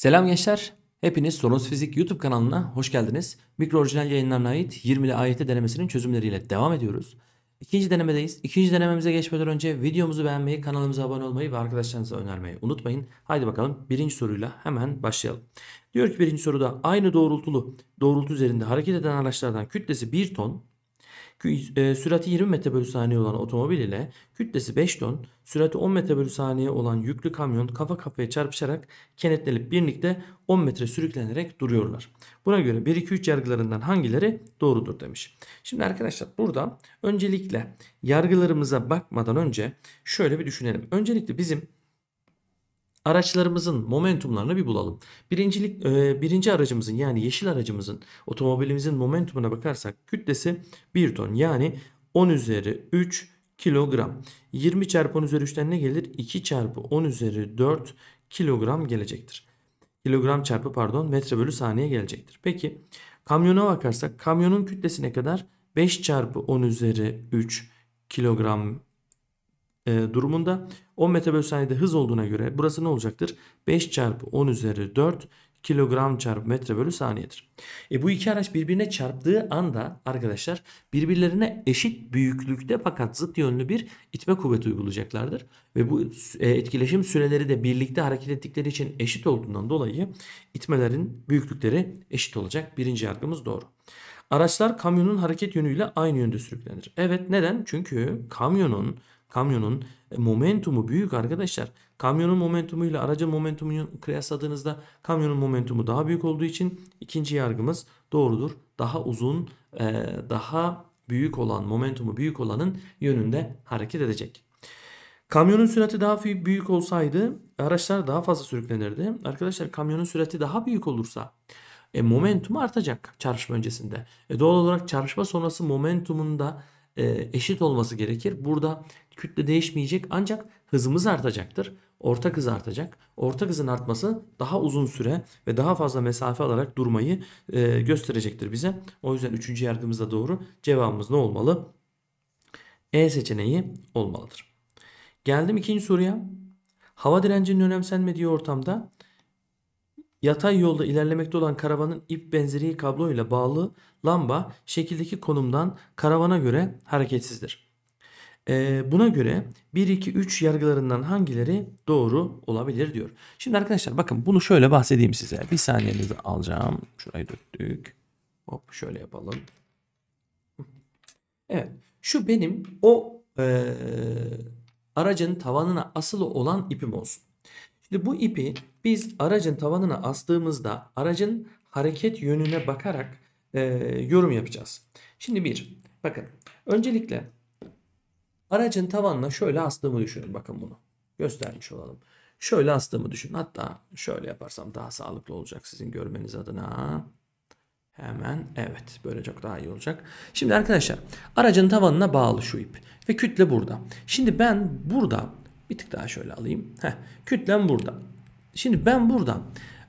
Selam gençler. Hepiniz Sorunsuz Fizik YouTube kanalına hoş geldiniz. Mikro orijinal yayınlarına ait 20'li AYT denemesinin çözümleriyle devam ediyoruz. İkinci denemedeyiz. İkinci denememize geçmeden önce videomuzu beğenmeyi, kanalımıza abone olmayı ve arkadaşlarınıza önermeyi unutmayın. Haydi bakalım birinci soruyla hemen başlayalım. Diyor ki birinci soruda aynı doğrultulu doğrultu üzerinde hareket eden araçlardan kütlesi 1 ton, e, sürati 20 metre bölü saniye olan otomobil ile kütlesi 5 ton, sürati 10 metre bölü saniye olan yüklü kamyon kafa kafaya çarpışarak kenetlenip birlikte 10 metre sürüklenerek duruyorlar. Buna göre 1 2 3 yargılarından hangileri doğrudur demiş. Şimdi arkadaşlar burada öncelikle yargılarımıza bakmadan önce şöyle bir düşünelim. Öncelikle bizim araçlarımızın momentumlarını bir bulalım. Birincilik, e, birinci aracımızın yani yeşil aracımızın otomobilimizin momentumuna bakarsak kütlesi 1 ton yani 10 üzeri 3 kilogram. 20 çarpı 10 üzeri 3'ten ne gelir? 2 çarpı 10 üzeri 4 kilogram gelecektir. Kilogram çarpı pardon metre bölü saniye gelecektir. Peki kamyona bakarsak kamyonun kütlesi ne kadar? 5 çarpı 10 üzeri 3 kilogram e, durumunda. 10 metre bölü saniyede hız olduğuna göre burası ne olacaktır? 5 çarpı 10 üzeri 4 kilogram çarpı metre bölü saniyedir. E bu iki araç birbirine çarptığı anda arkadaşlar birbirlerine eşit büyüklükte fakat zıt yönlü bir itme kuvveti uygulayacaklardır. Ve bu e, etkileşim süreleri de birlikte hareket ettikleri için eşit olduğundan dolayı itmelerin büyüklükleri eşit olacak. Birinci yargımız doğru. Araçlar kamyonun hareket yönüyle aynı yönde sürüklenir. Evet neden? Çünkü kamyonun Kamyonun e, momentumu büyük arkadaşlar. Kamyonun momentumuyla aracın momentumunu kıyasladığınızda kamyonun momentumu daha büyük olduğu için ikinci yargımız doğrudur. Daha uzun, e, daha büyük olan, momentumu büyük olanın yönünde hareket edecek. Kamyonun sürati daha büyük olsaydı araçlar daha fazla sürüklenirdi. Arkadaşlar kamyonun sürati daha büyük olursa e, momentum artacak çarpışma öncesinde. E, doğal olarak çarpışma sonrası momentumun da e, eşit olması gerekir. Burada Kütle değişmeyecek ancak hızımız artacaktır. Ortak hız artacak. Ortak hızın artması daha uzun süre ve daha fazla mesafe alarak durmayı e, gösterecektir bize. O yüzden üçüncü yargımız doğru. Cevabımız ne olmalı? E seçeneği olmalıdır. Geldim ikinci soruya. Hava direncinin önemsenmediği ortamda Yatay yolda ilerlemekte olan karavanın ip benzeri kablo ile bağlı lamba şekildeki konumdan karavana göre hareketsizdir. Ee, buna göre 1, 2, 3 yargılarından hangileri doğru olabilir diyor. Şimdi arkadaşlar bakın bunu şöyle bahsedeyim size. Bir saniyenizi alacağım. Şurayı döktük. Hop şöyle yapalım. Evet. Şu benim o e, aracın tavanına asılı olan ipim olsun. Şimdi bu ipi biz aracın tavanına astığımızda aracın hareket yönüne bakarak e, yorum yapacağız. Şimdi bir bakın öncelikle Aracın tavanına şöyle astığımı düşünün. Bakın bunu. Göstermiş olalım. Şöyle astığımı düşün. Hatta şöyle yaparsam daha sağlıklı olacak sizin görmeniz adına. Hemen evet böyle çok daha iyi olacak. Şimdi arkadaşlar aracın tavanına bağlı şu ip ve kütle burada. Şimdi ben burada bir tık daha şöyle alayım. Heh, kütlem burada. Şimdi ben burada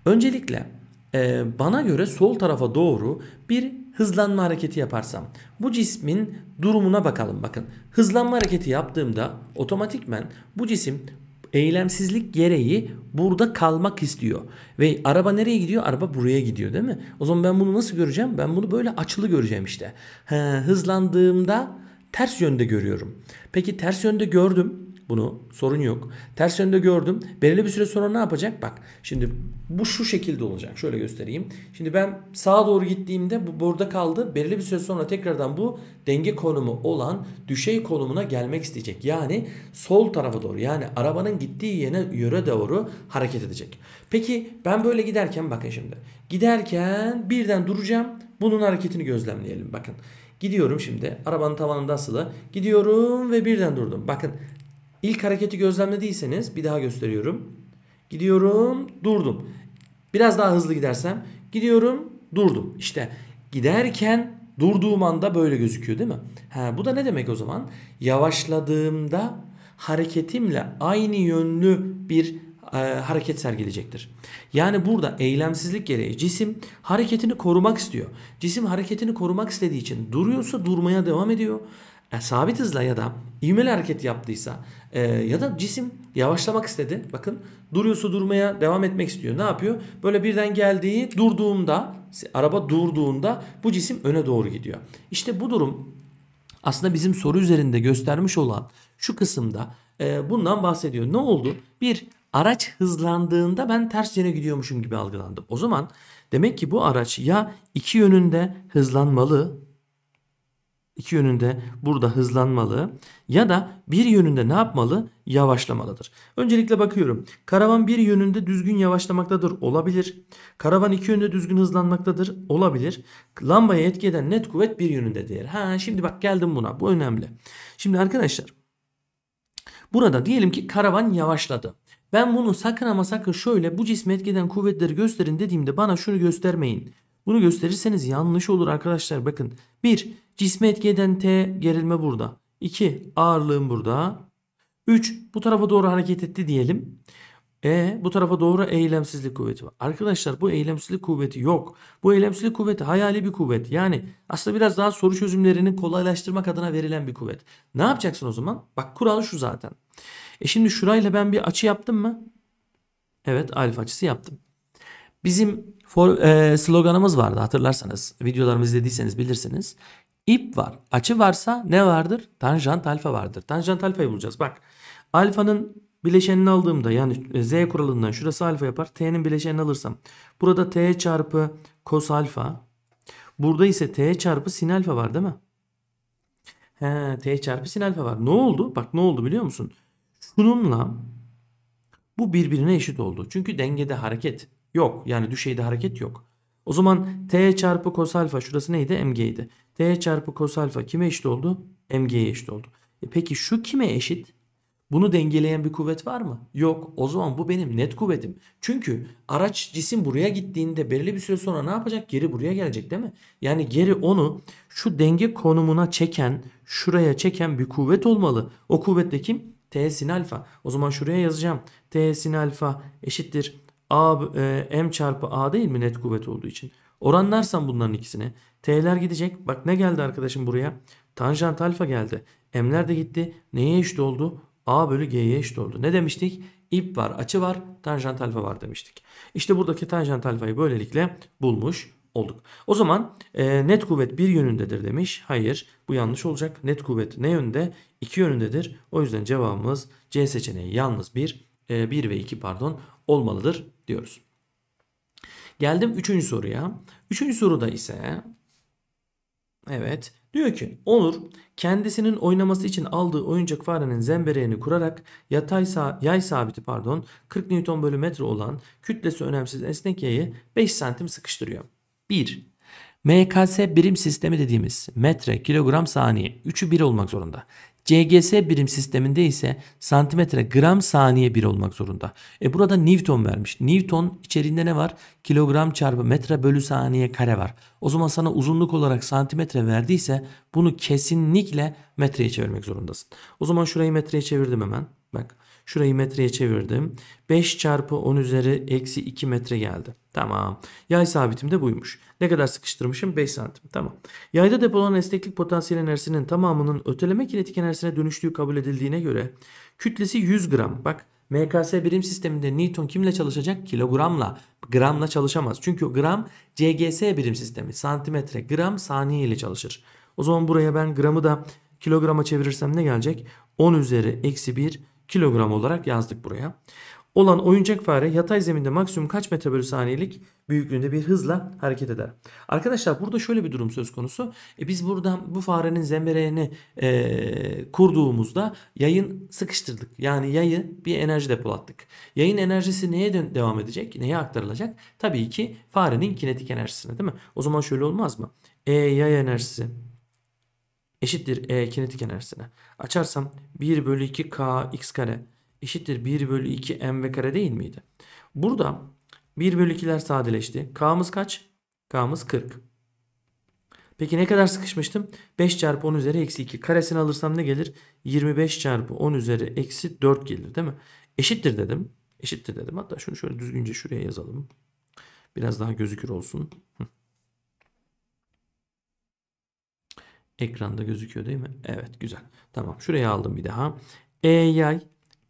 öncelikle e, bana göre sol tarafa doğru bir hızlanma hareketi yaparsam bu cismin durumuna bakalım bakın. Hızlanma hareketi yaptığımda otomatikmen bu cisim eylemsizlik gereği burada kalmak istiyor. Ve araba nereye gidiyor? Araba buraya gidiyor değil mi? O zaman ben bunu nasıl göreceğim? Ben bunu böyle açılı göreceğim işte. He, hızlandığımda ters yönde görüyorum. Peki ters yönde gördüm. Bunu sorun yok. Ters yönde gördüm. Belirli bir süre sonra ne yapacak? Bak şimdi bu şu şekilde olacak. Şöyle göstereyim. Şimdi ben sağa doğru gittiğimde bu burada kaldı. Belirli bir süre sonra tekrardan bu denge konumu olan düşey konumuna gelmek isteyecek. Yani sol tarafa doğru yani arabanın gittiği yere, yöre doğru hareket edecek. Peki ben böyle giderken bakın şimdi. Giderken birden duracağım. Bunun hareketini gözlemleyelim bakın. Gidiyorum şimdi. Arabanın tavanında asılı. Gidiyorum ve birden durdum. Bakın İlk hareketi gözlemlediyseniz bir daha gösteriyorum. Gidiyorum durdum. Biraz daha hızlı gidersem gidiyorum durdum. İşte giderken durduğum anda böyle gözüküyor değil mi? Ha, bu da ne demek o zaman? Yavaşladığımda hareketimle aynı yönlü bir e, hareket sergilecektir. Yani burada eylemsizlik gereği cisim hareketini korumak istiyor. Cisim hareketini korumak istediği için duruyorsa durmaya devam ediyor yani sabit hızla ya da ivmeli hareket yaptıysa e, ya da cisim yavaşlamak istedi. Bakın duruyorsa durmaya devam etmek istiyor. Ne yapıyor? Böyle birden geldiği durduğunda araba durduğunda bu cisim öne doğru gidiyor. İşte bu durum aslında bizim soru üzerinde göstermiş olan şu kısımda e, bundan bahsediyor. Ne oldu? Bir araç hızlandığında ben ters yöne gidiyormuşum gibi algılandım. O zaman demek ki bu araç ya iki yönünde hızlanmalı iki yönünde burada hızlanmalı ya da bir yönünde ne yapmalı? Yavaşlamalıdır. Öncelikle bakıyorum. Karavan bir yönünde düzgün yavaşlamaktadır. Olabilir. Karavan iki yönünde düzgün hızlanmaktadır. Olabilir. Lambaya etki eden net kuvvet bir yönünde değer. Ha şimdi bak geldim buna. Bu önemli. Şimdi arkadaşlar Burada diyelim ki karavan yavaşladı. Ben bunu sakın ama sakın şöyle bu cisme etkeden kuvvetleri gösterin dediğimde bana şunu göstermeyin. Bunu gösterirseniz yanlış olur arkadaşlar. Bakın 1. Cisme etki eden T gerilme burada. 2. Ağırlığım burada. 3. Bu tarafa doğru hareket etti diyelim. E bu tarafa doğru eylemsizlik kuvveti var. Arkadaşlar bu eylemsizlik kuvveti yok. Bu eylemsizlik kuvveti hayali bir kuvvet. Yani aslında biraz daha soru çözümlerini kolaylaştırmak adına verilen bir kuvvet. Ne yapacaksın o zaman? Bak kural şu zaten. E şimdi şurayla ben bir açı yaptım mı? Evet alfa açısı yaptım. Bizim for, e, sloganımız vardı hatırlarsanız. videolarımızı izlediyseniz bilirsiniz. İp var. Açı varsa ne vardır? Tanjant alfa vardır. Tanjant alfayı bulacağız. Bak alfanın bileşenini aldığımda yani z kuralından şurası alfa yapar. T'nin bileşenini alırsam. Burada t çarpı kos alfa. Burada ise t çarpı sin alfa var değil mi? He, t çarpı sin alfa var. Ne oldu? Bak ne oldu biliyor musun? Şununla bu birbirine eşit oldu. Çünkü dengede hareket Yok yani düşeyde hareket yok. O zaman t çarpı kos alfa şurası neydi? mg'ydi. t çarpı kos alfa kime eşit oldu? mg'ye eşit oldu. E peki şu kime eşit? Bunu dengeleyen bir kuvvet var mı? Yok. O zaman bu benim net kuvvetim. Çünkü araç cisim buraya gittiğinde belirli bir süre sonra ne yapacak? Geri buraya gelecek değil mi? Yani geri onu şu denge konumuna çeken, şuraya çeken bir kuvvet olmalı. O kuvvet de kim? T sin alfa. O zaman şuraya yazacağım. T sin alfa eşittir A, e, M çarpı A değil mi net kuvvet olduğu için? Oranlarsam bunların ikisini. T'ler gidecek. Bak ne geldi arkadaşım buraya? Tanjant alfa geldi. M'ler de gitti. Neye eşit oldu? A bölü G'ye eşit oldu. Ne demiştik? İp var, açı var, tanjant alfa var demiştik. İşte buradaki tanjant alfayı böylelikle bulmuş olduk. O zaman e, net kuvvet bir yönündedir demiş. Hayır bu yanlış olacak. Net kuvvet ne yönde? İki yönündedir. O yüzden cevabımız C seçeneği yalnız bir 1 e, ve 2 pardon olmalıdır diyoruz. Geldim 3. soruya. 3. soruda ise evet diyor ki Onur kendisinin oynaması için aldığı oyuncak farenin zembereğini kurarak yatay sağ, yay sabiti pardon 40 newton bölü metre olan kütlesi önemsiz esnek yayı 5 santim sıkıştırıyor. 1. MKS birim sistemi dediğimiz metre, kilogram, saniye 3'ü 1 olmak zorunda. CGS birim sisteminde ise santimetre gram saniye bir olmak zorunda. E burada Newton vermiş. Newton içeriğinde ne var? Kilogram çarpı metre bölü saniye kare var. O zaman sana uzunluk olarak santimetre verdiyse bunu kesinlikle metreye çevirmek zorundasın. O zaman şurayı metreye çevirdim hemen. Bak Şurayı metreye çevirdim. 5 çarpı 10 üzeri eksi 2 metre geldi. Tamam. Yay sabitim de buymuş. Ne kadar sıkıştırmışım? 5 santim. Tamam. Yayda depolanan esneklik potansiyel enerjisinin tamamının öteleme kinetik enerjisine dönüştüğü kabul edildiğine göre kütlesi 100 gram. Bak MKS birim sisteminde Newton kimle çalışacak? Kilogramla, gramla çalışamaz. Çünkü gram CGS birim sistemi. Santimetre, gram saniye ile çalışır. O zaman buraya ben gramı da kilograma çevirirsem ne gelecek? 10 üzeri eksi 1 kilogram olarak yazdık buraya. Olan oyuncak fare yatay zeminde maksimum kaç metre bölü saniyelik büyüklüğünde bir hızla hareket eder. Arkadaşlar burada şöyle bir durum söz konusu. E biz buradan bu farenin zembereğini e, kurduğumuzda yayın sıkıştırdık. Yani yayı bir enerji depolattık. Yayın enerjisi neye devam edecek? Neye aktarılacak? Tabii ki farenin kinetik enerjisine değil mi? O zaman şöyle olmaz mı? E yay enerjisi eşittir E kinetik enerjisine. Açarsam 1 bölü 2 K x kare eşittir 1 bölü 2 m v kare değil miydi? Burada 1 bölü 2'ler sadeleşti. K'mız kaç? K'mız 40. Peki ne kadar sıkışmıştım? 5 çarpı 10 üzeri eksi 2. Karesini alırsam ne gelir? 25 çarpı 10 üzeri eksi 4 gelir değil mi? Eşittir dedim. Eşittir dedim. Hatta şunu şöyle düzgünce şuraya yazalım. Biraz daha gözükür olsun. Hı. Ekranda gözüküyor değil mi? Evet güzel. Tamam şuraya aldım bir daha. E yay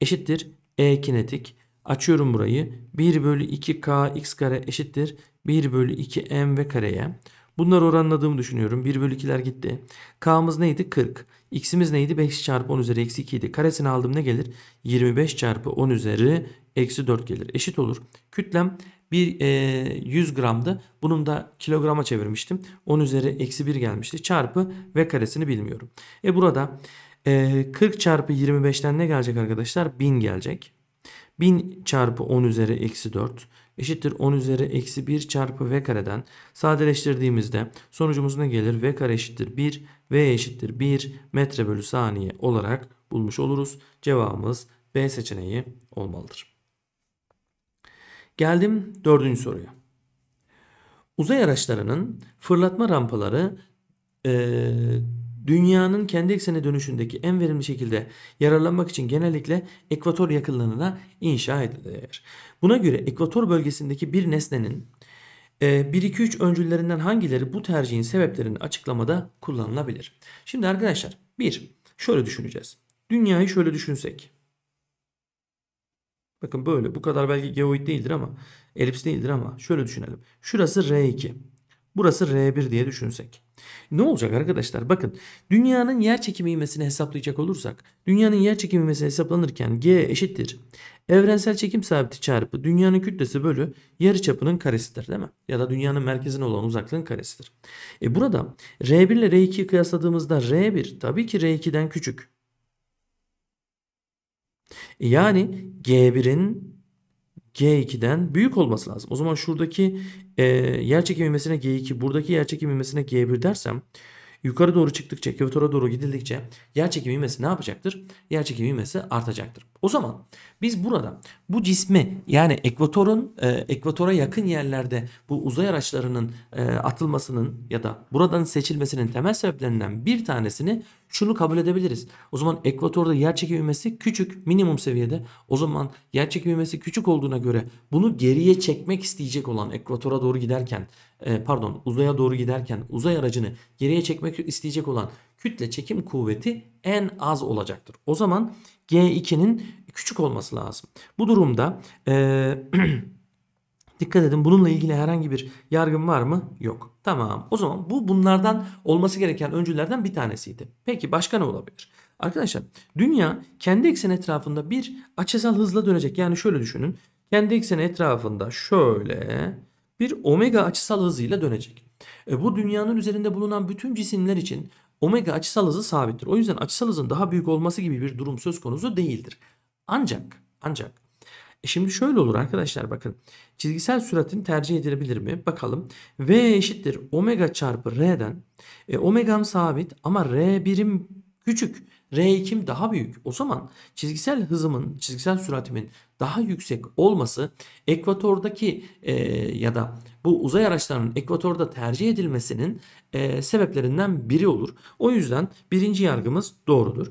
eşittir E kinetik. Açıyorum burayı. 1 bölü 2K x kare eşittir. 1 bölü 2 m ve kareye. Bunları oranladığımı düşünüyorum. 1 bölü 2'ler gitti. K'mız neydi? 40. X'imiz neydi? 5 çarpı 10 üzeri eksi 2 idi. Karesini aldım ne gelir? 25 çarpı 10 üzeri eksi 4 gelir. Eşit olur. Kütlem bir, e, 100 gramdı. Bunun da kilograma çevirmiştim. 10 üzeri eksi 1 gelmişti. Çarpı v karesini bilmiyorum. E burada e, 40 çarpı 25'ten ne gelecek arkadaşlar? 1000 gelecek. 1000 çarpı 10 üzeri eksi 4 eşittir 10 üzeri eksi 1 çarpı v kareden sadeleştirdiğimizde sonucumuz ne gelir? v kare eşittir 1 v eşittir 1 metre bölü saniye olarak bulmuş oluruz. Cevabımız B seçeneği olmalıdır. Geldim dördüncü soruya. Uzay araçlarının fırlatma rampaları e, dünyanın kendi eksene dönüşündeki en verimli şekilde yararlanmak için genellikle ekvator yakınlarına inşa edilir. Buna göre ekvator bölgesindeki bir nesnenin 1-2-3 öncüllerinden hangileri bu tercihin sebeplerini açıklamada kullanılabilir? Şimdi arkadaşlar bir, Şöyle düşüneceğiz. Dünyayı şöyle düşünsek. Bakın böyle bu kadar belki geoid değildir ama elips değildir ama şöyle düşünelim. Şurası R2. Burası R1 diye düşünsek. Ne olacak arkadaşlar? Bakın dünyanın yer çekim ivmesini hesaplayacak olursak dünyanın yer çekim ivmesi hesaplanırken G eşittir. Evrensel çekim sabiti çarpı dünyanın kütlesi bölü yarı çapının karesidir değil mi? Ya da dünyanın merkezine olan uzaklığın karesidir. E burada R1 ile R2'yi kıyasladığımızda R1 tabii ki R2'den küçük. E, yani G1'in G2'den büyük olması lazım. O zaman şuradaki e, yerçekim ivmesine G2, buradaki yerçekim ivmesine G1 dersem yukarı doğru çıktıkça, ekvatora doğru gidildikçe yerçekim ivmesi ne yapacaktır? Yerçekim ivmesi artacaktır. O zaman biz burada bu cismi yani ekvatorun e, ekvatora yakın yerlerde bu uzay araçlarının e, atılmasının ya da buradan seçilmesinin temel sebeplerinden bir tanesini şunu kabul edebiliriz. O zaman ekvatorda yerçekim ivmesi küçük minimum seviyede. O zaman yerçekim ivmesi küçük olduğuna göre bunu geriye çekmek isteyecek olan ekvatora doğru giderken e, pardon uzaya doğru giderken uzay aracını geriye çekmek isteyecek olan kütle çekim kuvveti en az olacaktır. O zaman G2'nin küçük olması lazım. Bu durumda eee Dikkat edin bununla ilgili herhangi bir yargım var mı? Yok. Tamam. O zaman bu bunlardan olması gereken öncülerden bir tanesiydi. Peki başka ne olabilir? Arkadaşlar dünya kendi ekseni etrafında bir açısal hızla dönecek. Yani şöyle düşünün. Kendi ekseni etrafında şöyle bir omega açısal hızıyla dönecek. E, bu dünyanın üzerinde bulunan bütün cisimler için omega açısal hızı sabittir. O yüzden açısal hızın daha büyük olması gibi bir durum söz konusu değildir. Ancak ancak e, şimdi şöyle olur arkadaşlar bakın. Çizgisel süratin tercih edilebilir mi? Bakalım. V eşittir omega çarpı R'den. E, omegam sabit ama R birim küçük. R ikim daha büyük. O zaman çizgisel hızımın, çizgisel süratimin daha yüksek olması ekvatordaki e, ya da bu uzay araçlarının ekvatorda tercih edilmesinin e, sebeplerinden biri olur. O yüzden birinci yargımız doğrudur.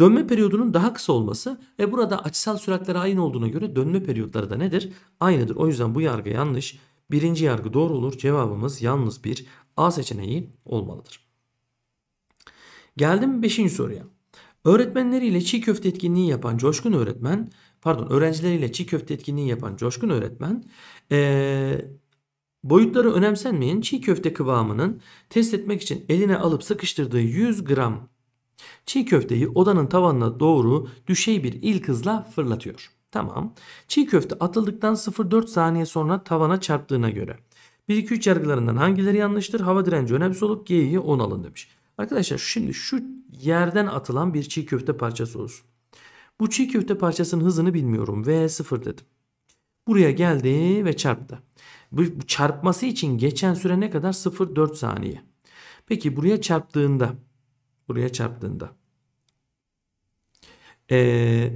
Dönme periyodunun daha kısa olması ve burada açısal süratlere aynı olduğuna göre dönme periyotları da nedir? Aynıdır. O yüzden bu yargı yanlış. Birinci yargı doğru olur. Cevabımız yalnız bir A seçeneği olmalıdır. Geldim 5. soruya. Öğretmenleriyle çiğ köfte etkinliği yapan Coşkun öğretmen, pardon öğrencileriyle çiğ köfte etkinliği yapan Coşkun öğretmen, ee, boyutları önemsenmeyen çiğ köfte kıvamının test etmek için eline alıp sıkıştırdığı 100 gram Çiğ köfteyi odanın tavanına doğru düşey bir ilk hızla fırlatıyor. Tamam. Çiğ köfte atıldıktan 0.4 saniye sonra tavana çarptığına göre 1-2-3 yargılarından hangileri yanlıştır? Hava direnci önemsiz olup G'yi 10 alın demiş. Arkadaşlar şimdi şu yerden atılan bir çiğ köfte parçası olsun. Bu çiğ köfte parçasının hızını bilmiyorum. V0 dedim. Buraya geldi ve çarptı. Bu çarpması için geçen süre ne kadar? 0.4 saniye. Peki buraya çarptığında buraya çarptığında. Ee,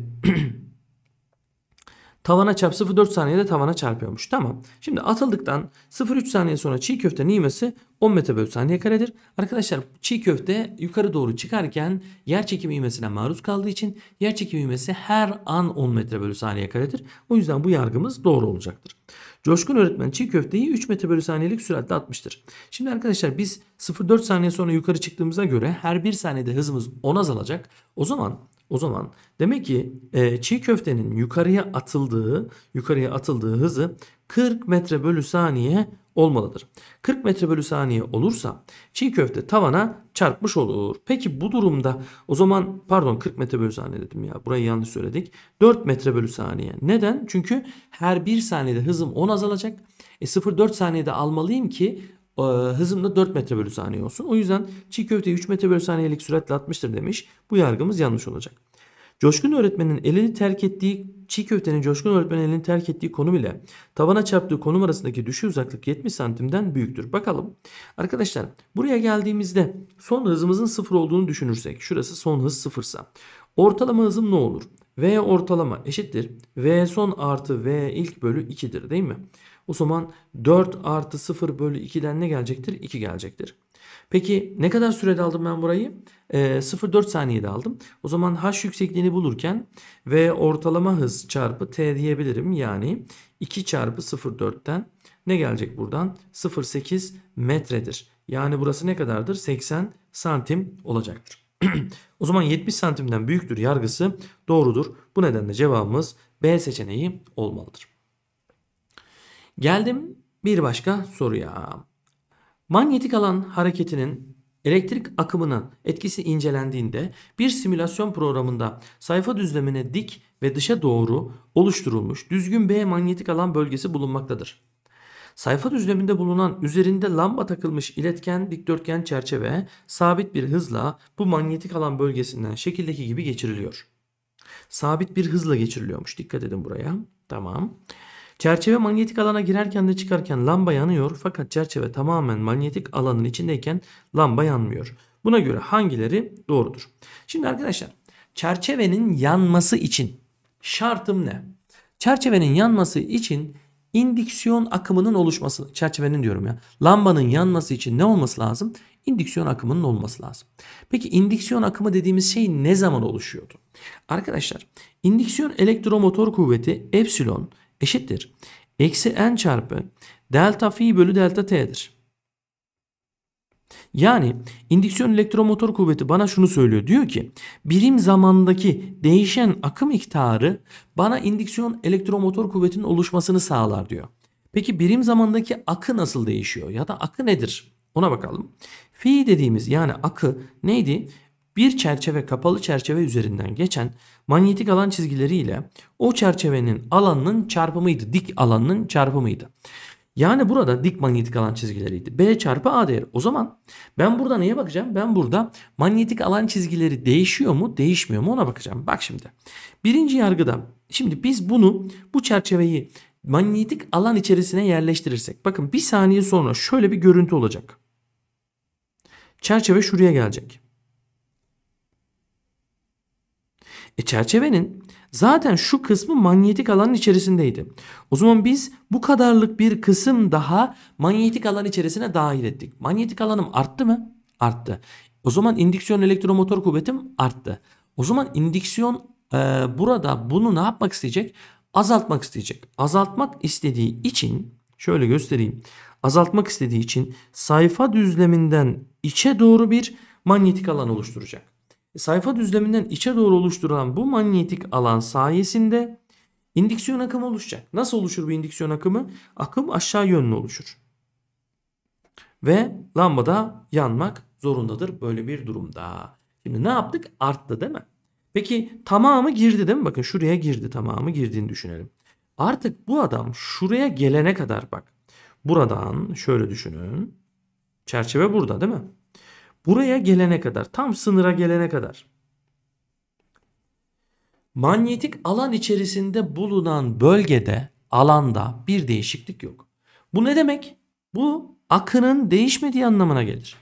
tavana çarp 0.4 saniyede tavana çarpıyormuş. Tamam. Şimdi atıldıktan 0.3 saniye sonra çiğ köftenin ivmesi 10 metre bölü saniye karedir. Arkadaşlar çiğ köfte yukarı doğru çıkarken yer çekimi ivmesine maruz kaldığı için yer çekimi ivmesi her an 10 metre bölü saniye karedir. O yüzden bu yargımız doğru olacaktır. Coşkun öğretmen çiğ köfteyi 3 metre bölü saniyelik süratle atmıştır. Şimdi arkadaşlar biz 0.4 saniye sonra yukarı çıktığımıza göre her 1 saniyede hızımız 10 azalacak. O zaman o zaman demek ki e, çiğ köftenin yukarıya atıldığı yukarıya atıldığı hızı 40 metre bölü saniye olmalıdır. 40 metre bölü saniye olursa çiğ köfte tavana çarpmış olur. Peki bu durumda o zaman pardon 40 metre bölü saniye dedim ya burayı yanlış söyledik. 4 metre bölü saniye. Neden? Çünkü her 1 saniyede hızım 10 azalacak. E 0.4 saniyede almalıyım ki e, hızım da 4 metre bölü saniye olsun. O yüzden çiğ köfteyi 3 metre bölü saniyelik süratle atmıştır demiş. Bu yargımız yanlış olacak. Coşkun öğretmenin elini terk ettiği çiğ köftenin Coşkun öğretmenin elini terk ettiği konum ile tavana çarptığı konum arasındaki düşü uzaklık 70 santimden büyüktür. Bakalım arkadaşlar buraya geldiğimizde son hızımızın sıfır olduğunu düşünürsek şurası son hız sıfırsa ortalama hızım ne olur? V ortalama eşittir. V son artı V ilk bölü 2'dir değil mi? O zaman 4 artı 0 bölü 2'den ne gelecektir? 2 gelecektir. Peki ne kadar sürede aldım ben burayı? E, ee, 0,4 saniyede aldım. O zaman h yüksekliğini bulurken v ortalama hız çarpı t diyebilirim. Yani 2 çarpı 0,4'ten ne gelecek buradan? 0,8 metredir. Yani burası ne kadardır? 80 santim olacaktır. o zaman 70 santimden büyüktür yargısı doğrudur. Bu nedenle cevabımız B seçeneği olmalıdır. Geldim bir başka soruya. Manyetik alan hareketinin elektrik akımının etkisi incelendiğinde bir simülasyon programında sayfa düzlemine dik ve dışa doğru oluşturulmuş düzgün B manyetik alan bölgesi bulunmaktadır. Sayfa düzleminde bulunan üzerinde lamba takılmış iletken dikdörtgen çerçeve sabit bir hızla bu manyetik alan bölgesinden şekildeki gibi geçiriliyor. Sabit bir hızla geçiriliyormuş. Dikkat edin buraya. Tamam. Çerçeve manyetik alana girerken de çıkarken lamba yanıyor fakat çerçeve tamamen manyetik alanın içindeyken lamba yanmıyor. Buna göre hangileri doğrudur? Şimdi arkadaşlar çerçevenin yanması için şartım ne? Çerçevenin yanması için İndüksiyon akımının oluşması, çerçevenin diyorum ya. Lambanın yanması için ne olması lazım? İndüksiyon akımının olması lazım. Peki indüksiyon akımı dediğimiz şey ne zaman oluşuyordu? Arkadaşlar indüksiyon elektromotor kuvveti epsilon eşittir. Eksi n çarpı delta fi bölü delta t'dir. Yani indüksiyon elektromotor kuvveti bana şunu söylüyor. Diyor ki birim zamandaki değişen akım miktarı bana indüksiyon elektromotor kuvvetinin oluşmasını sağlar diyor. Peki birim zamandaki akı nasıl değişiyor ya da akı nedir? Ona bakalım. Fi dediğimiz yani akı neydi? Bir çerçeve kapalı çerçeve üzerinden geçen manyetik alan çizgileriyle o çerçevenin alanının çarpımıydı. Dik alanının çarpımıydı. Yani burada dik manyetik alan çizgileriydi. B çarpı A değeri. O zaman ben burada neye bakacağım? Ben burada manyetik alan çizgileri değişiyor mu değişmiyor mu ona bakacağım. Bak şimdi. Birinci yargıda şimdi biz bunu bu çerçeveyi manyetik alan içerisine yerleştirirsek. Bakın bir saniye sonra şöyle bir görüntü olacak. Çerçeve şuraya gelecek. E çerçevenin zaten şu kısmı manyetik alanın içerisindeydi. O zaman biz bu kadarlık bir kısım daha manyetik alan içerisine dahil ettik. Manyetik alanım arttı mı? Arttı. O zaman indüksiyon elektromotor kuvvetim arttı. O zaman indüksiyon e, burada bunu ne yapmak isteyecek? Azaltmak isteyecek. Azaltmak istediği için şöyle göstereyim. Azaltmak istediği için sayfa düzleminden içe doğru bir manyetik alan oluşturacak sayfa düzleminden içe doğru oluşturulan bu manyetik alan sayesinde indüksiyon akımı oluşacak. Nasıl oluşur bu indüksiyon akımı? Akım aşağı yönlü oluşur. Ve lambada yanmak zorundadır böyle bir durumda. Şimdi ne yaptık? Arttı değil mi? Peki tamamı girdi değil mi? Bakın şuraya girdi tamamı girdiğini düşünelim. Artık bu adam şuraya gelene kadar bak. Buradan şöyle düşünün. Çerçeve burada değil mi? Buraya gelene kadar, tam sınıra gelene kadar. Manyetik alan içerisinde bulunan bölgede, alanda bir değişiklik yok. Bu ne demek? Bu akının değişmediği anlamına gelir.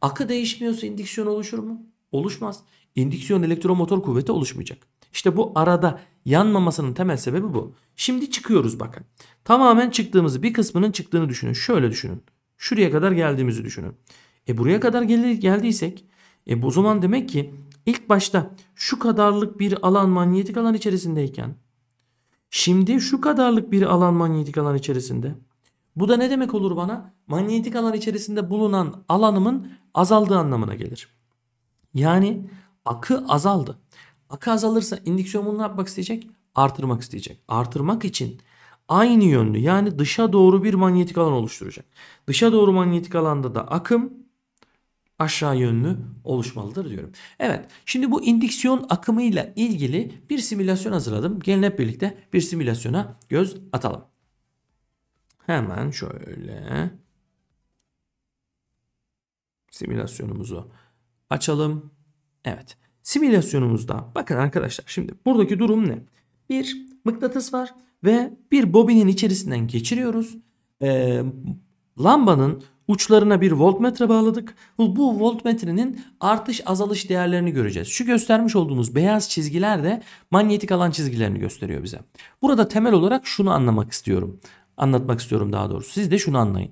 Akı değişmiyorsa indiksiyon oluşur mu? Oluşmaz. İndiksiyon elektromotor kuvveti oluşmayacak. İşte bu arada yanmamasının temel sebebi bu. Şimdi çıkıyoruz bakın. Tamamen çıktığımızı bir kısmının çıktığını düşünün. Şöyle düşünün. Şuraya kadar geldiğimizi düşünün. E buraya kadar gel geldiysek e bu zaman demek ki ilk başta şu kadarlık bir alan manyetik alan içerisindeyken şimdi şu kadarlık bir alan manyetik alan içerisinde. Bu da ne demek olur bana? Manyetik alan içerisinde bulunan alanımın azaldığı anlamına gelir. Yani akı azaldı. Akı azalırsa indüksiyon bunu ne yapmak isteyecek? Artırmak isteyecek. Artırmak için aynı yönlü yani dışa doğru bir manyetik alan oluşturacak. Dışa doğru manyetik alanda da akım aşağı yönlü oluşmalıdır diyorum. Evet şimdi bu indiksiyon akımıyla ilgili bir simülasyon hazırladım. Gelin hep birlikte bir simülasyona göz atalım. Hemen şöyle simülasyonumuzu açalım. Evet simülasyonumuzda bakın arkadaşlar şimdi buradaki durum ne? Bir mıknatıs var ve bir bobinin içerisinden geçiriyoruz. Ee, lambanın Uçlarına bir voltmetre bağladık. Bu voltmetrenin artış azalış değerlerini göreceğiz. Şu göstermiş olduğumuz beyaz çizgiler de manyetik alan çizgilerini gösteriyor bize. Burada temel olarak şunu anlamak istiyorum. Anlatmak istiyorum daha doğrusu. Siz de şunu anlayın.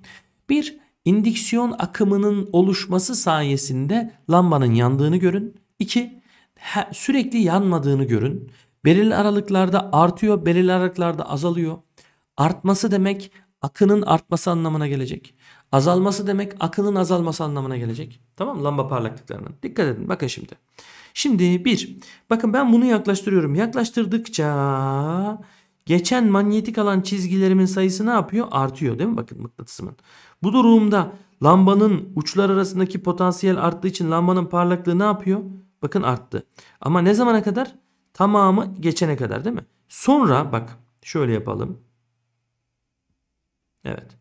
Bir, indiksiyon akımının oluşması sayesinde lambanın yandığını görün. İki, sürekli yanmadığını görün. Belirli aralıklarda artıyor, belirli aralıklarda azalıyor. Artması demek akının artması anlamına gelecek. Azalması demek akının azalması anlamına gelecek. Tamam mı? Lamba parlaklıklarının. Dikkat edin. Bakın şimdi. Şimdi bir. Bakın ben bunu yaklaştırıyorum. Yaklaştırdıkça geçen manyetik alan çizgilerimin sayısı ne yapıyor? Artıyor değil mi? Bakın mıknatısımın. Bu durumda lambanın uçlar arasındaki potansiyel arttığı için lambanın parlaklığı ne yapıyor? Bakın arttı. Ama ne zamana kadar? Tamamı geçene kadar değil mi? Sonra bak şöyle yapalım. Evet.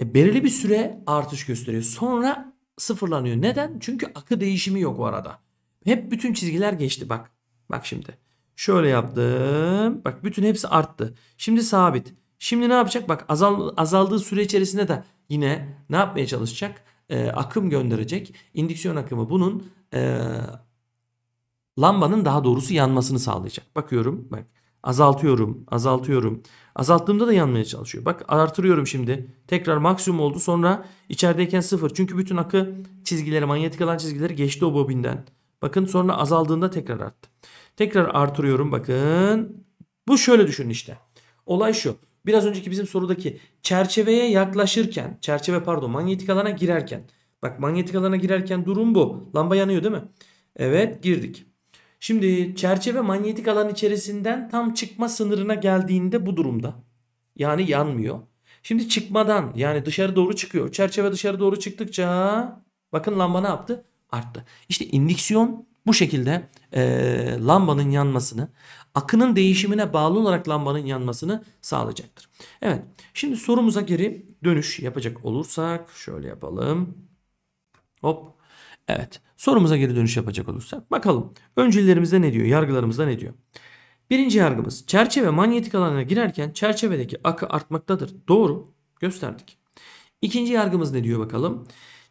E, belirli bir süre artış gösteriyor. Sonra sıfırlanıyor. Neden? Çünkü akı değişimi yok o arada. Hep bütün çizgiler geçti bak. Bak şimdi. Şöyle yaptım. Bak bütün hepsi arttı. Şimdi sabit. Şimdi ne yapacak? Bak azal, azaldığı süre içerisinde de yine ne yapmaya çalışacak? E, akım gönderecek. İndüksiyon akımı bunun e, lambanın daha doğrusu yanmasını sağlayacak. Bakıyorum. Bak azaltıyorum, azaltıyorum. Azalttığımda da yanmaya çalışıyor. Bak artırıyorum şimdi. Tekrar maksimum oldu. Sonra içerideyken sıfır. Çünkü bütün akı çizgileri, manyetik alan çizgileri geçti o bobinden. Bakın sonra azaldığında tekrar arttı. Tekrar artırıyorum bakın. Bu şöyle düşünün işte. Olay şu. Biraz önceki bizim sorudaki çerçeveye yaklaşırken, çerçeve pardon manyetik alana girerken. Bak manyetik alana girerken durum bu. Lamba yanıyor değil mi? Evet girdik. Şimdi çerçeve manyetik alan içerisinden tam çıkma sınırına geldiğinde bu durumda. Yani yanmıyor. Şimdi çıkmadan yani dışarı doğru çıkıyor. Çerçeve dışarı doğru çıktıkça bakın lamba ne yaptı? Arttı. İşte indüksiyon bu şekilde e, lambanın yanmasını, akının değişimine bağlı olarak lambanın yanmasını sağlayacaktır. Evet, şimdi sorumuza geri dönüş yapacak olursak şöyle yapalım. Hop. Evet. Sorumuza geri dönüş yapacak olursak bakalım öncülerimizde ne diyor, yargılarımızda ne diyor? Birinci yargımız çerçeve manyetik alanına girerken çerçevedeki akı artmaktadır. Doğru gösterdik. İkinci yargımız ne diyor bakalım?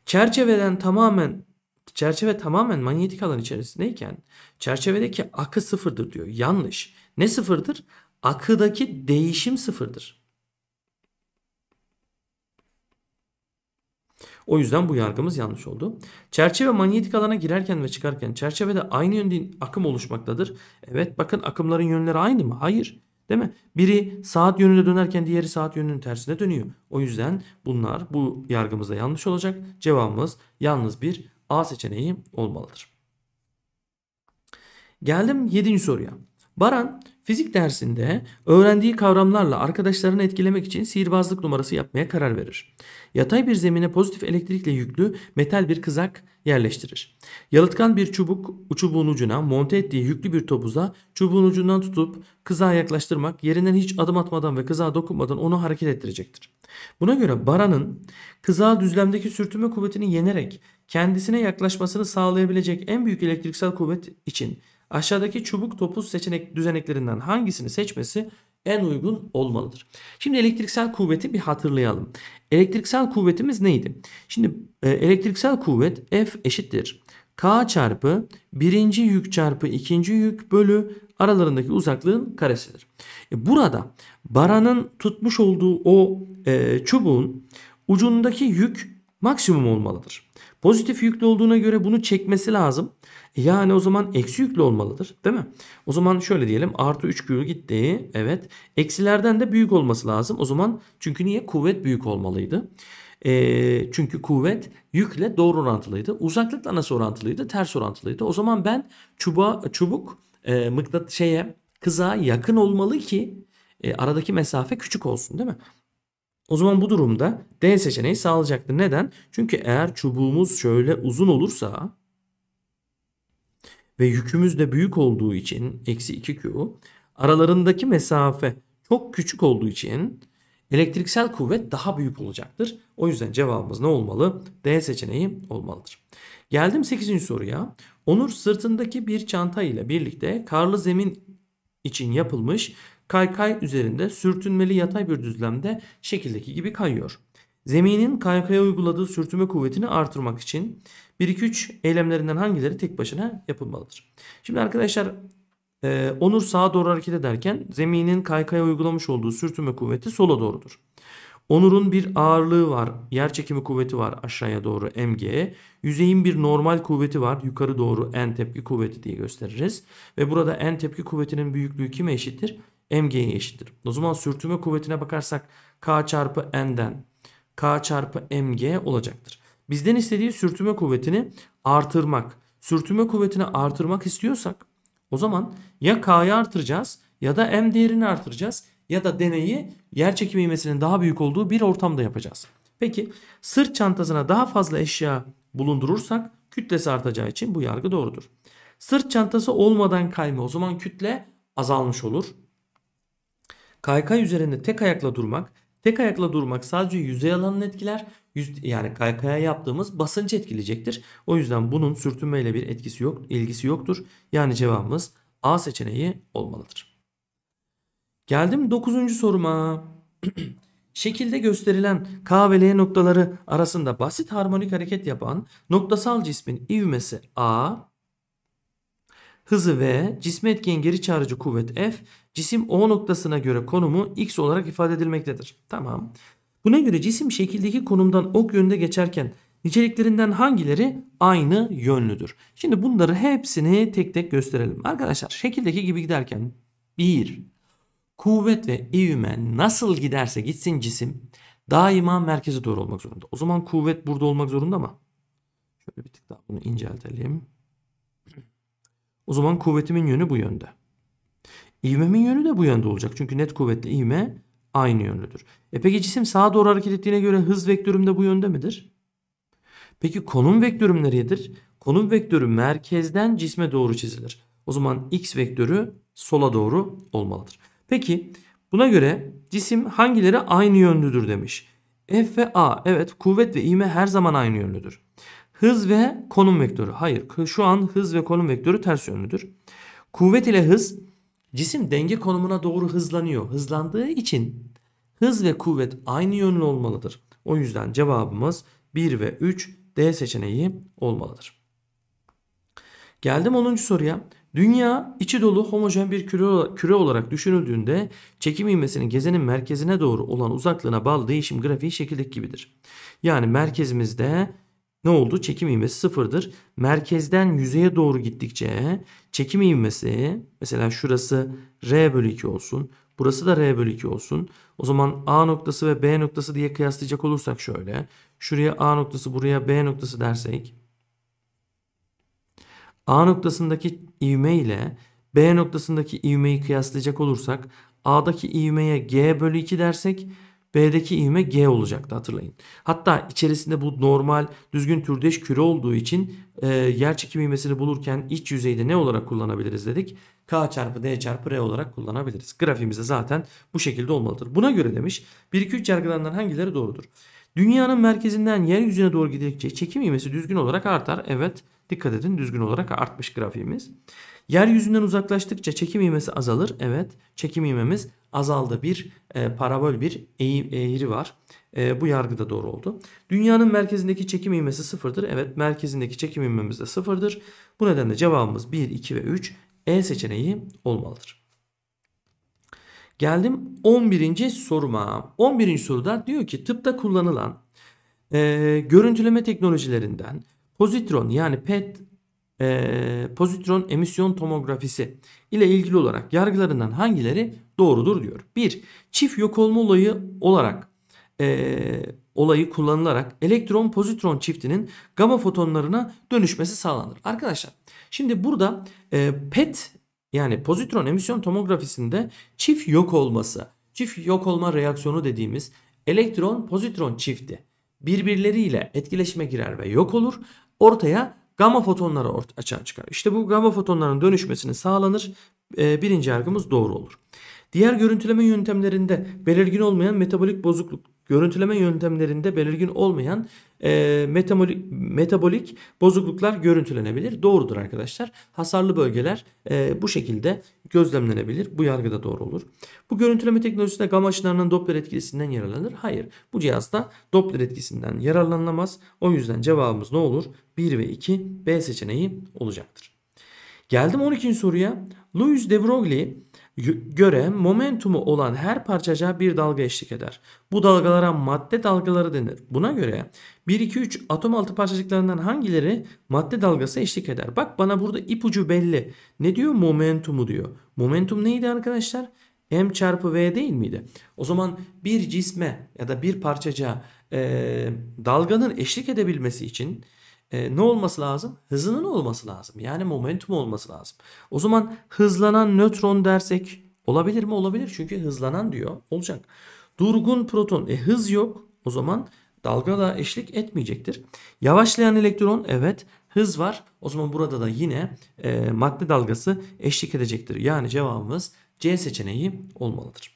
Çerçeveden tamamen çerçeve tamamen manyetik alan içerisindeyken çerçevedeki akı sıfırdır diyor. Yanlış. Ne sıfırdır? Akıdaki değişim sıfırdır. O yüzden bu yargımız yanlış oldu. Çerçeve manyetik alana girerken ve çıkarken çerçevede aynı yönde akım oluşmaktadır. Evet bakın akımların yönleri aynı mı? Hayır. Değil mi? Biri saat yönünde dönerken diğeri saat yönünün tersine dönüyor. O yüzden bunlar bu yargımızda yanlış olacak. Cevabımız yalnız bir A seçeneği olmalıdır. Geldim 7. soruya. Baran Fizik dersinde öğrendiği kavramlarla arkadaşlarını etkilemek için sihirbazlık numarası yapmaya karar verir. Yatay bir zemine pozitif elektrikle yüklü metal bir kızak yerleştirir. Yalıtkan bir çubuk çubuğun ucuna monte ettiği yüklü bir topuza çubuğun ucundan tutup kızağa yaklaştırmak yerinden hiç adım atmadan ve kızağa dokunmadan onu hareket ettirecektir. Buna göre Baran'ın kızağa düzlemdeki sürtünme kuvvetini yenerek kendisine yaklaşmasını sağlayabilecek en büyük elektriksel kuvvet için aşağıdaki çubuk topuz seçenek düzeneklerinden hangisini seçmesi en uygun olmalıdır. Şimdi elektriksel kuvveti bir hatırlayalım. Elektriksel kuvvetimiz neydi? Şimdi e, elektriksel kuvvet F eşittir. K çarpı birinci yük çarpı ikinci yük bölü aralarındaki uzaklığın karesidir. E, burada baranın tutmuş olduğu o e, çubuğun ucundaki yük maksimum olmalıdır. Pozitif yüklü olduğuna göre bunu çekmesi lazım. E yani o zaman eksi yüklü olmalıdır değil mi? O zaman şöyle diyelim artı 3 kübü gitti. Evet eksilerden de büyük olması lazım. O zaman çünkü niye kuvvet büyük olmalıydı? E, çünkü kuvvet yükle doğru orantılıydı. Uzaklıkla nasıl orantılıydı? Ters orantılıydı. O zaman ben çuba, çubuk e, mıknat şeye kıza yakın olmalı ki e, aradaki mesafe küçük olsun değil mi? O zaman bu durumda D seçeneği sağlayacaktır. Neden? Çünkü eğer çubuğumuz şöyle uzun olursa ve yükümüz de büyük olduğu için eksi 2Q aralarındaki mesafe çok küçük olduğu için elektriksel kuvvet daha büyük olacaktır. O yüzden cevabımız ne olmalı? D seçeneği olmalıdır. Geldim 8. soruya. Onur sırtındaki bir çanta ile birlikte karlı zemin için yapılmış kaykay üzerinde sürtünmeli yatay bir düzlemde şekildeki gibi kayıyor. Zeminin kaykaya uyguladığı sürtünme kuvvetini artırmak için 1-2-3 eylemlerinden hangileri tek başına yapılmalıdır? Şimdi arkadaşlar e, Onur sağa doğru hareket ederken zeminin kaykaya uygulamış olduğu sürtünme kuvveti sola doğrudur. Onur'un bir ağırlığı var. Yer çekimi kuvveti var aşağıya doğru MG. Yüzeyin bir normal kuvveti var. Yukarı doğru n tepki kuvveti diye gösteririz. Ve burada n tepki kuvvetinin büyüklüğü kime eşittir? mg'ye eşittir. O zaman sürtünme kuvvetine bakarsak k çarpı n'den k çarpı mg olacaktır. Bizden istediği sürtünme kuvvetini artırmak. Sürtünme kuvvetini artırmak istiyorsak o zaman ya k'yı artıracağız ya da m değerini artıracağız ya da deneyi yer çekimi ivmesinin daha büyük olduğu bir ortamda yapacağız. Peki sırt çantasına daha fazla eşya bulundurursak kütlesi artacağı için bu yargı doğrudur. Sırt çantası olmadan kayma o zaman kütle azalmış olur. Kaykay üzerinde tek ayakla durmak, tek ayakla durmak sadece yüzey alanını etkiler. Yüz, yani kaykaya yaptığımız basınç etkileyecektir. O yüzden bunun sürtünmeyle bir etkisi yok, ilgisi yoktur. Yani cevabımız A seçeneği olmalıdır. Geldim 9. soruma. Şekilde gösterilen K ve L noktaları arasında basit harmonik hareket yapan noktasal cismin ivmesi A, hızı v, cisme etkiyen geri çağırıcı kuvvet f, cisim O noktasına göre konumu x olarak ifade edilmektedir. Tamam. Buna göre cisim şekildeki konumdan ok yönde geçerken Niceliklerinden hangileri aynı yönlüdür? Şimdi bunları hepsini tek tek gösterelim. Arkadaşlar şekildeki gibi giderken 1. Kuvvet ve ivme nasıl giderse gitsin cisim daima merkeze doğru olmak zorunda. O zaman kuvvet burada olmak zorunda mı? şöyle bir tık daha bunu inceltelim. O zaman kuvvetimin yönü bu yönde. İvmemin yönü de bu yönde olacak. Çünkü net kuvvetle ivme aynı yönlüdür. E peki cisim sağa doğru hareket ettiğine göre hız vektörüm de bu yönde midir? Peki konum vektörüm nereyedir? Konum vektörü merkezden cisme doğru çizilir. O zaman x vektörü sola doğru olmalıdır. Peki buna göre cisim hangileri aynı yönlüdür demiş. F ve A evet kuvvet ve ivme her zaman aynı yönlüdür. Hız ve konum vektörü. Hayır şu an hız ve konum vektörü ters yönlüdür. Kuvvet ile hız cisim denge konumuna doğru hızlanıyor. Hızlandığı için hız ve kuvvet aynı yönlü olmalıdır. O yüzden cevabımız 1 ve 3 D seçeneği olmalıdır. Geldim 10. soruya. Dünya içi dolu homojen bir küre, küre olarak düşünüldüğünde çekim ivmesinin gezenin merkezine doğru olan uzaklığına bağlı değişim grafiği şekildeki gibidir. Yani merkezimizde ne oldu? Çekim ivmesi sıfırdır. Merkezden yüzeye doğru gittikçe çekim ivmesi mesela şurası R bölü 2 olsun. Burası da R bölü 2 olsun. O zaman A noktası ve B noktası diye kıyaslayacak olursak şöyle. Şuraya A noktası buraya B noktası dersek. A noktasındaki ivme ile B noktasındaki ivmeyi kıyaslayacak olursak A'daki ivmeye G bölü 2 dersek B'deki ivme G olacaktı hatırlayın. Hatta içerisinde bu normal düzgün türdeş küre olduğu için e, yer çekim ivmesini bulurken iç yüzeyde ne olarak kullanabiliriz dedik. K çarpı D çarpı R olarak kullanabiliriz. Grafimizde zaten bu şekilde olmalıdır. Buna göre demiş 1-2-3 yargılarından hangileri doğrudur? Dünyanın merkezinden yeryüzüne doğru gidildikçe çekim ivmesi düzgün olarak artar. Evet dikkat edin düzgün olarak artmış grafiğimiz. Yeryüzünden uzaklaştıkça çekim ivmesi azalır. Evet çekim ivmemiz azaldı bir e, parabol bir eğim, eğri var. E, bu yargı da doğru oldu. Dünyanın merkezindeki çekim ivmesi sıfırdır. Evet merkezindeki çekim ivmemiz de sıfırdır. Bu nedenle cevabımız 1, 2 ve 3 E seçeneği olmalıdır. Geldim 11. soruma. 11. soruda diyor ki tıpta kullanılan e, görüntüleme teknolojilerinden pozitron yani PET e, pozitron emisyon tomografisi ile ilgili olarak yargılarından hangileri doğrudur diyor. Bir Çift yok olma olayı olarak e, olayı kullanılarak elektron pozitron çiftinin gama fotonlarına dönüşmesi sağlanır. Arkadaşlar şimdi burada e, PET yani pozitron emisyon tomografisinde çift yok olması, çift yok olma reaksiyonu dediğimiz elektron pozitron çifti birbirleriyle etkileşime girer ve yok olur. Ortaya gamma fotonları açığa çıkar. İşte bu gamma fotonların dönüşmesini sağlanır. E, birinci yargımız doğru olur. Diğer görüntüleme yöntemlerinde belirgin olmayan metabolik bozukluk görüntüleme yöntemlerinde belirgin olmayan e, metabolik, metabolik bozukluklar görüntülenebilir. Doğrudur arkadaşlar. Hasarlı bölgeler e, bu şekilde gözlemlenebilir. Bu yargıda doğru olur. Bu görüntüleme teknolojisinde gamma ışınlarının Doppler etkisinden yararlanır. Hayır. Bu cihazda Doppler etkisinden yararlanılamaz. O yüzden cevabımız ne olur? 1 ve 2 B seçeneği olacaktır. Geldim 12. soruya. Louis de Broglie göre momentumu olan her parçacığa bir dalga eşlik eder. Bu dalgalara madde dalgaları denir. Buna göre 1, 2, 3 atom altı parçacıklarından hangileri madde dalgası eşlik eder? Bak bana burada ipucu belli. Ne diyor? Momentumu diyor. Momentum neydi arkadaşlar? M çarpı V değil miydi? O zaman bir cisme ya da bir parçacığa e, dalganın eşlik edebilmesi için e, ne olması lazım? Hızının olması lazım. Yani momentum olması lazım. O zaman hızlanan nötron dersek olabilir mi? Olabilir. Çünkü hızlanan diyor. Olacak. Durgun proton. E hız yok. O zaman dalga da eşlik etmeyecektir. Yavaşlayan elektron evet hız var. O zaman burada da yine e, madde dalgası eşlik edecektir. Yani cevabımız C seçeneği olmalıdır.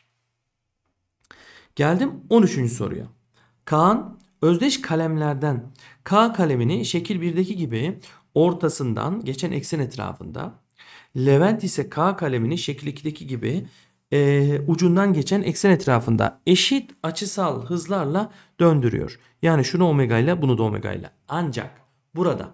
Geldim 13. soruya. Kaan özdeş kalemlerden K kalemini şekil 1'deki gibi ortasından geçen eksen etrafında. Levent ise K kalemini şekil 2'deki gibi e, ucundan geçen eksen etrafında eşit açısal hızlarla döndürüyor. Yani şunu omega ile bunu da omega ile. Ancak burada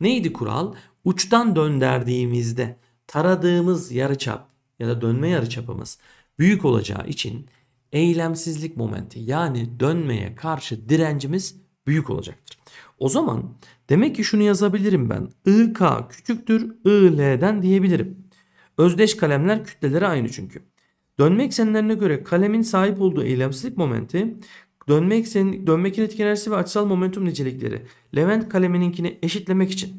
neydi kural? Uçtan dönderdiğimizde taradığımız yarıçap ya da dönme yarıçapımız büyük olacağı için eylemsizlik momenti yani dönmeye karşı direncimiz büyük olacaktır. O zaman demek ki şunu yazabilirim ben. IK küçüktür IL'den diyebilirim. Özdeş kalemler kütleleri aynı çünkü. Dönme eksenlerine göre kalemin sahip olduğu eylemsizlik momenti, dönme eksen dönme kinetik enerjisi ve açısal momentum nicelikleri Levent kalemininkini eşitlemek için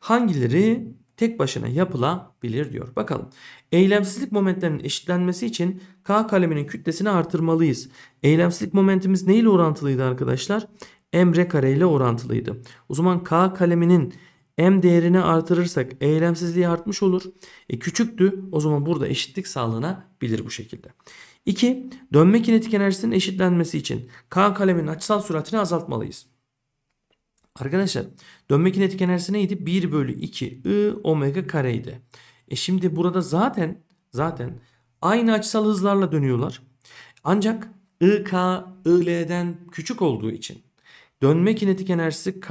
hangileri tek başına yapılabilir diyor. Bakalım. Eylemsizlik momentlerinin eşitlenmesi için K kaleminin kütlesini artırmalıyız. Eylemsizlik momentimiz neyle orantılıydı arkadaşlar? m r kare ile orantılıydı. O zaman k kaleminin m değerini artırırsak eylemsizliği artmış olur. E küçüktü o zaman burada eşitlik sağlanabilir bu şekilde. 2. Dönme kinetik enerjisinin eşitlenmesi için k kaleminin açısal süratini azaltmalıyız. Arkadaşlar dönme kinetik enerjisi neydi? 1 bölü 2 I omega kareydi. E şimdi burada zaten zaten aynı açısal hızlarla dönüyorlar. Ancak IK, IL'den küçük olduğu için Dönme kinetik enerjisi K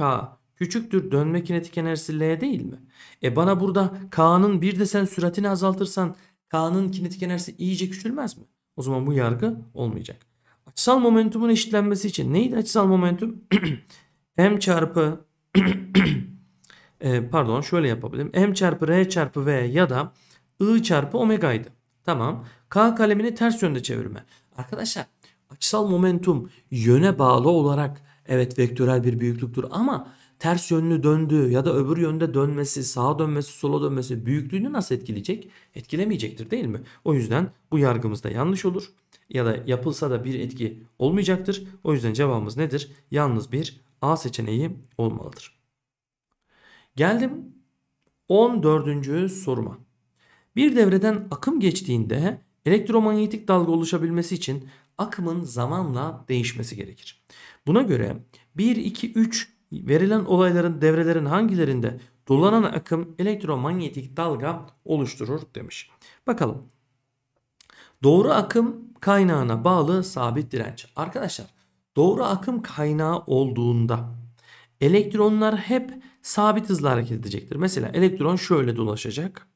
küçüktür dönme kinetik enerjisi L değil mi? E bana burada K'nın bir de sen süratini azaltırsan K'nın kinetik enerjisi iyice küçülmez mi? O zaman bu yargı olmayacak. Açısal momentumun eşitlenmesi için neydi açısal momentum? m çarpı e, pardon şöyle yapabilirim. m çarpı r çarpı v ya da i çarpı omega'ydı. Tamam. K kalemini ters yönde çevirme. Arkadaşlar açısal momentum yöne bağlı olarak Evet vektörel bir büyüklüktür ama ters yönlü döndü ya da öbür yönde dönmesi, sağa dönmesi, sola dönmesi büyüklüğünü nasıl etkileyecek? Etkilemeyecektir değil mi? O yüzden bu yargımız da yanlış olur ya da yapılsa da bir etki olmayacaktır. O yüzden cevabımız nedir? Yalnız bir A seçeneği olmalıdır. Geldim 14. soruma. Bir devreden akım geçtiğinde elektromanyetik dalga oluşabilmesi için akımın zamanla değişmesi gerekir. Buna göre 1, 2, 3 verilen olayların devrelerin hangilerinde dolanan akım elektromanyetik dalga oluşturur demiş. Bakalım. Doğru akım kaynağına bağlı sabit direnç. Arkadaşlar doğru akım kaynağı olduğunda elektronlar hep sabit hızla hareket edecektir. Mesela elektron şöyle dolaşacak.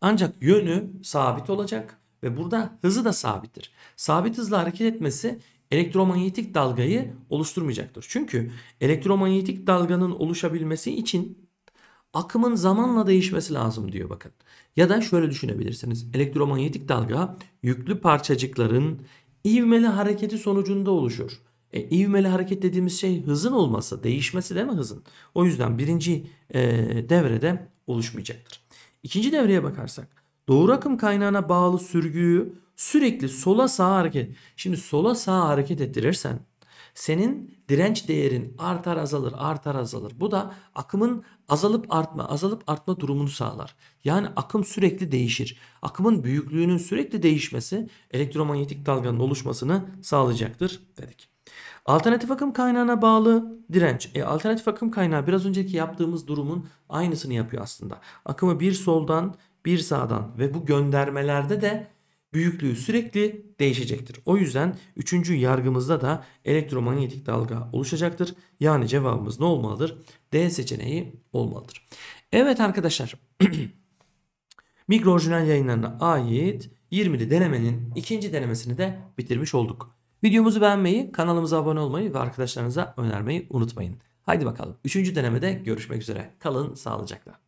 Ancak yönü sabit olacak ve burada hızı da sabittir. Sabit hızla hareket etmesi elektromanyetik dalgayı oluşturmayacaktır. Çünkü elektromanyetik dalganın oluşabilmesi için akımın zamanla değişmesi lazım diyor bakın. Ya da şöyle düşünebilirsiniz. Elektromanyetik dalga yüklü parçacıkların ivmeli hareketi sonucunda oluşur. E, ivmeli hareket dediğimiz şey hızın olması, değişmesi değil mi hızın? O yüzden birinci e, devrede oluşmayacaktır. İkinci devreye bakarsak doğru akım kaynağına bağlı sürgüyü sürekli sola sağa hareket. Şimdi sola sağa hareket ettirirsen senin direnç değerin artar azalır artar azalır. Bu da akımın azalıp artma azalıp artma durumunu sağlar. Yani akım sürekli değişir. Akımın büyüklüğünün sürekli değişmesi elektromanyetik dalganın oluşmasını sağlayacaktır dedik. Alternatif akım kaynağına bağlı direnç. E, alternatif akım kaynağı biraz önceki yaptığımız durumun aynısını yapıyor aslında. Akımı bir soldan bir sağdan ve bu göndermelerde de büyüklüğü sürekli değişecektir. O yüzden üçüncü yargımızda da elektromanyetik dalga oluşacaktır. Yani cevabımız ne olmalıdır? D seçeneği olmalıdır. Evet arkadaşlar. Mikroorjinal yayınlarına ait 20'li denemenin ikinci denemesini de bitirmiş olduk. Videomuzu beğenmeyi, kanalımıza abone olmayı ve arkadaşlarınıza önermeyi unutmayın. Haydi bakalım. Üçüncü denemede görüşmek üzere. Kalın sağlıcakla.